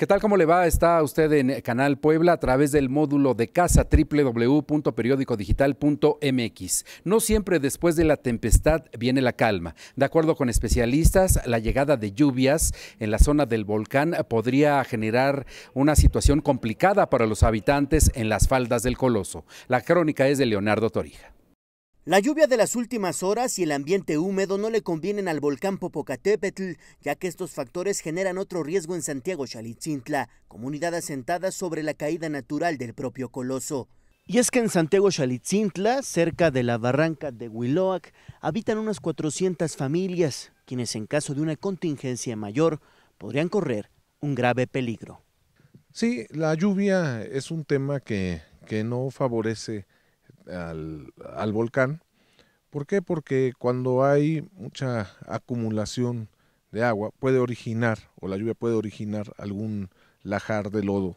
¿Qué tal? ¿Cómo le va? Está usted en Canal Puebla a través del módulo de casa www.periódicodigital.mx. No siempre después de la tempestad viene la calma. De acuerdo con especialistas, la llegada de lluvias en la zona del volcán podría generar una situación complicada para los habitantes en las faldas del Coloso. La crónica es de Leonardo Torija. La lluvia de las últimas horas y el ambiente húmedo no le convienen al volcán Popocatépetl, ya que estos factores generan otro riesgo en Santiago Xalitzintla, comunidad asentada sobre la caída natural del propio coloso. Y es que en Santiago Xalitzintla, cerca de la barranca de Huiloac, habitan unas 400 familias, quienes en caso de una contingencia mayor podrían correr un grave peligro. Sí, la lluvia es un tema que, que no favorece al, volcán. ¿Por qué? Porque cuando hay mucha acumulación de agua puede originar, o la lluvia puede originar algún lajar de lodo.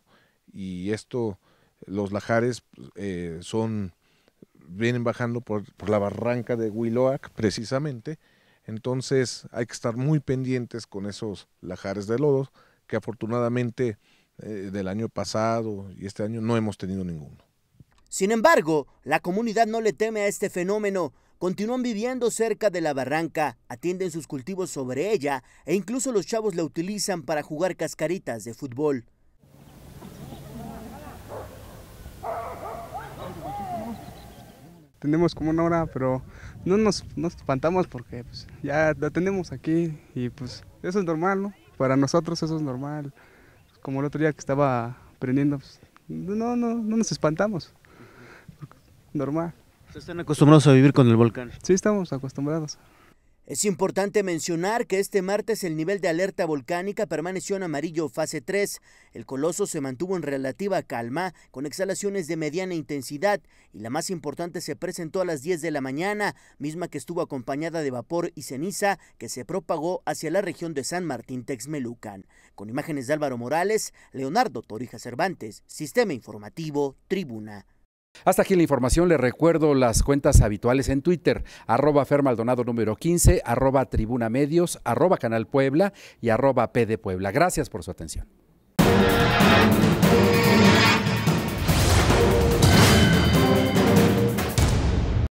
Y esto, los lajares eh, son, vienen bajando por, la barranca de Huiloac precisamente. Entonces hay que estar muy pendientes con esos lajares de lodo, que afortunadamente eh, del año pasado y este año no hemos tenido ninguno. Sin embargo, la comunidad no le teme a este fenómeno. Continúan viviendo cerca de la barranca, atienden sus cultivos sobre ella e incluso los chavos la utilizan para jugar cascaritas de fútbol. Tenemos como una hora, pero no nos, espantamos porque pues, ya la tenemos aquí y pues eso es normal, ¿no? Para nosotros eso es normal. Como el otro día que estaba prendiendo, pues, no, no, no nos espantamos normal. ¿Están acostumbrados a vivir con el volcán? Sí, estamos acostumbrados. Es importante mencionar que este martes el nivel de alerta volcánica permaneció en amarillo fase 3. El coloso se mantuvo en relativa calma, con exhalaciones de mediana intensidad, y la más importante se presentó a las 10 de la mañana, misma que estuvo acompañada de vapor y ceniza que se propagó hacia la región de San Martín Texmelucan. Con imágenes de Álvaro Morales, Leonardo Torija Cervantes, Sistema Informativo, Tribuna hasta aquí la información, les recuerdo las cuentas habituales en Twitter, arroba fermaldonado número 15, arroba tribuna medios, arroba canal Puebla y arroba P Gracias por su atención.